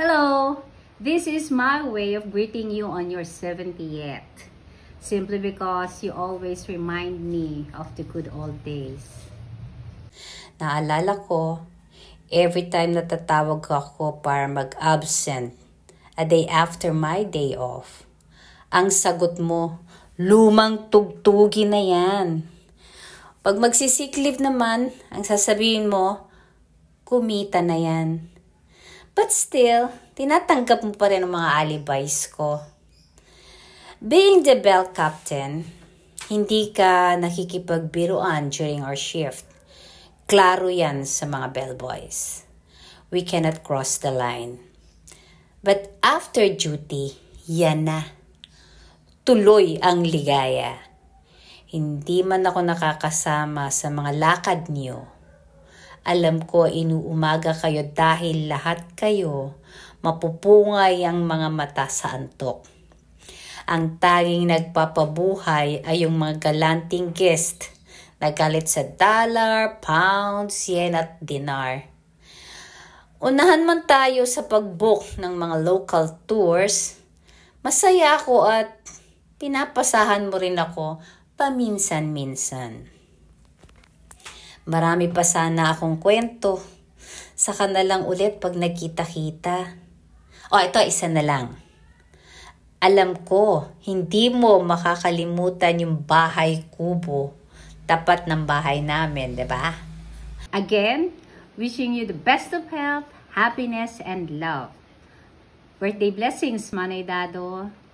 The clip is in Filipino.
Hello! This is my way of greeting you on your 70th. Simply because you always remind me of the good old days. Naalala ko, every time natatawag ako para mag-absent, a day after my day off, ang sagot mo, lumang tugtugi na yan. Pag magsisiklib naman, ang sasabihin mo, kumita na yan But still, tinatanggap mo pa rin ang mga alibis ko. Being the bell captain, hindi ka nakikipagbiruan during our shift. Klaro yan sa mga bellboys. We cannot cross the line. But after duty, yan na. Tuloy ang ligaya. Hindi man ako nakakasama sa mga lakad niyo alam ko inuumaga kayo dahil lahat kayo mapupungay ang mga mata sa antok. Ang tanging nagpapabuhay ay yung mga galanting guest na galit sa dollar, pound, yen at dinar. Unahan man tayo sa pag-book ng mga local tours, masaya ako at pinapasahan mo rin ako paminsan-minsan. Marami pa sana akong kwento. Saka na lang ulit pag nagkita-kita. O, oh, ito, isa na lang. Alam ko, hindi mo makakalimutan yung bahay kubo. Tapat ng bahay namin, di ba? Again, wishing you the best of health, happiness, and love. Birthday blessings, Manay Dado.